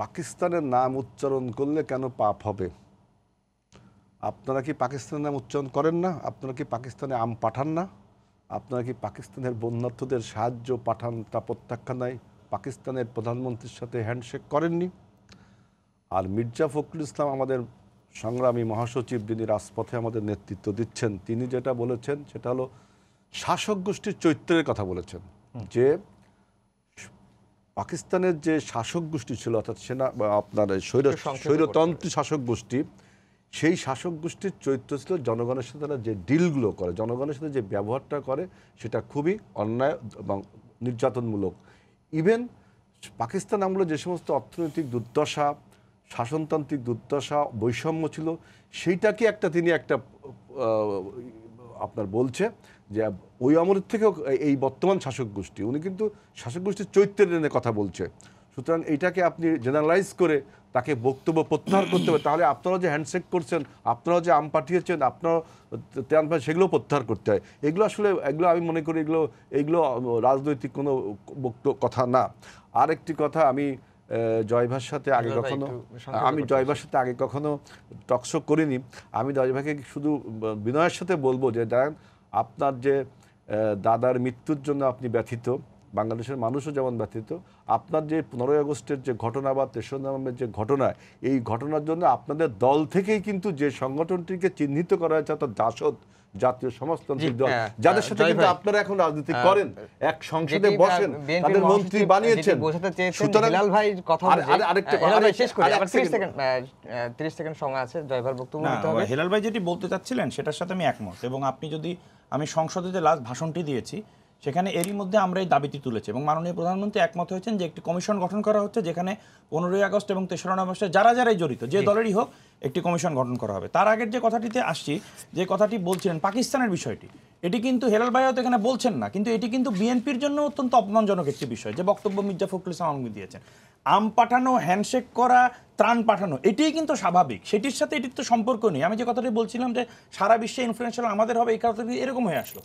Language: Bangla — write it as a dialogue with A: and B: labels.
A: পাকিস্তানের নাম উচ্চারণ করলে কেন পাপ হবে আপনারা কি পাকিস্তানের নাম উচ্চারণ করেন না আপনারা কি পাকিস্তানে আম পাঠান না আপনারা কি পাকিস্তানের বন্যার্থদের সাহায্য পাঠান তা প্রত্যাখ্যা নাই পাকিস্তানের প্রধানমন্ত্রীর সাথে হ্যান্ডশেক করেননি আর মির্জা ফখরুল ইসলাম আমাদের সংগ্রামী মহাসচিব যিনি রাজপথে আমাদের নেতৃত্ব দিচ্ছেন তিনি যেটা বলেছেন সেটা হলো শাসক গোষ্ঠীর চৈত্রের কথা বলেছেন যে পাকিস্তানের যে শাসক গোষ্ঠী ছিল অর্থাৎ সেনা আপনার স্বৈরতন্ত্রী শাসক গোষ্ঠী সেই শাসক গোষ্ঠীর চরিত্র ছিল জনগণের সাথে তারা যে ডিলগুলো করে জনগণের সাথে যে ব্যবহারটা করে সেটা খুবই অন্যায় এবং নির্যাতনমূলক ইভেন পাকিস্তান আমলে যে সমস্ত অর্থনৈতিক দুর্দশা শাসনতান্ত্রিক দুর্দশা বৈষম্য ছিল সেইটাকে একটা তিনি একটা আপনার বলছে যে ওই আমলের থেকেও এই বর্তমান শাসক গোষ্ঠী উনি কিন্তু শাসক গোষ্ঠীর চৈত্রের এনে কথা বলছে সুতরাং এটাকে আপনি জেনারেলাইজ করে তাকে বক্তব্য প্রত্যাহার করতে হবে তাহলে আপনারা যে হ্যান্ডশেক করছেন আপনারা যে আম পাঠিয়েছেন আপনারা তেমন সেগুলো প্রত্যাহার করতে হয় এগুলো আসলে এগুলো আমি মনে করি এগুলো এগুলো রাজনৈতিক কোনো কথা না আরেকটি কথা আমি জয়ভার সাথে আগে কখনো আমি জয়ভার সাথে আগে কখনো টকশো করিনি আমি জয়ভাকে শুধু বিনয়ের সাথে বলবো যে দেন আপনার যে দাদার মৃত্যুর জন্য আপনি ব্যথিত বাংলাদেশের মানুষও যেমন ব্যথিত আপনার যে পনেরোই আগস্টের যে ঘটনা বা তেসর নভেম্বরের যে ঘটনা এই ঘটনার জন্য আপনাদের দল থেকেই কিন্তু যে সংগঠনটিকে চিহ্নিত করা হয়েছে অর্থাৎ দাসদ জাতীয় সমাজতান্ত্রিক দল হ্যাঁ, যাদের সাথে কিন্তু আপনারা এখন রাজনীতি করেন এক সংসদে বসেন তাদের মন্ত্রী বানিয়েছেন ভাই কথা আরেকটা শেষ করি 30 সেকেন্ড
B: 30 সেকেন্ড সময় আছে জয়ভার বক্তব্য দিতে হবে হেলাল ভাই যেটি বলতে চাচ্ছিলেন সেটার সাথে আমি একমত এবং আপনি যদি আমি সংসদে যে লাস্ট ভাষণটি দিয়েছি সেখানে এরই মধ্যে আমরা এই দাবিটি তুলেছি এবং মাননীয় প্রধানমন্ত্রী একমত হয়েছেন যে একটি কমিশন গঠন করা হচ্ছে যেখানে পনেরোই আগস্ট এবং তেসরা নভেম্বর যারা যারাই জড়িত যে দলেরই হোক একটি কমিশন গঠন করা হবে তার আগের যে কথাটিতে আসছি যে কথাটি বলছিলেন পাকিস্তানের বিষয়টি এটি কিন্তু হেলাল ভাইও এখানে বলছেন না কিন্তু এটি কিন্তু বিএনপির জন্য অত্যন্ত অপমানজনক একটি বিষয় যে বক্তব্য মির্জা ফখরুল ইসলাম আলমী দিয়েছেন আম পাঠানো হ্যান্ডশেক করা ত্রাণ পাঠানো এটিই কিন্তু স্বাভাবিক সেটির সাথে এটির তো সম্পর্ক নেই আমি যে কথাটি বলছিলাম যে সারা বিশ্বে ইনফ্লুয়েন্সিয়াল আমাদের হবে এই কারণে এরকম হয়ে আসলো